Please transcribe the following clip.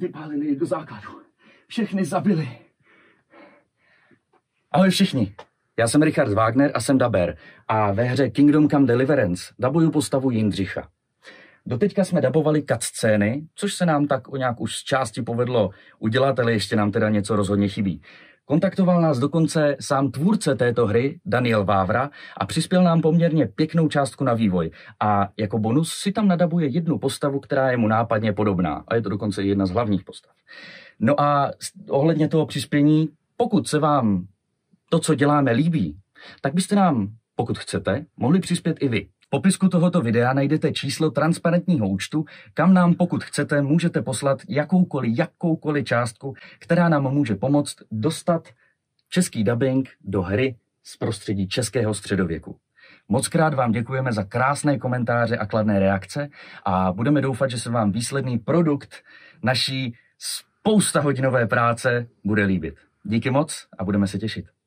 Vypálili do základu. Všechny zabili. Ahoj všichni. Já jsem Richard Wagner a jsem Daber a ve hře Kingdom Come Deliverance dabuju postavu Jindřicha. Doteďka jsme dabovali scény, což se nám tak o nějak už z části povedlo udělat, ale ještě nám teda něco rozhodně chybí. Kontaktoval nás dokonce sám tvůrce této hry, Daniel Vávra, a přispěl nám poměrně pěknou částku na vývoj. A jako bonus si tam nadabuje jednu postavu, která je mu nápadně podobná. A je to dokonce jedna z hlavních postav. No a ohledně toho přispění, pokud se vám to, co děláme, líbí, tak byste nám, pokud chcete, mohli přispět i vy popisku tohoto videa najdete číslo transparentního účtu, kam nám pokud chcete, můžete poslat jakoukoliv, jakoukoliv částku, která nám může pomoct dostat český dubbing do hry z prostředí českého středověku. Moc krát vám děkujeme za krásné komentáře a kladné reakce a budeme doufat, že se vám výsledný produkt naší spousta hodinové práce bude líbit. Díky moc a budeme se těšit.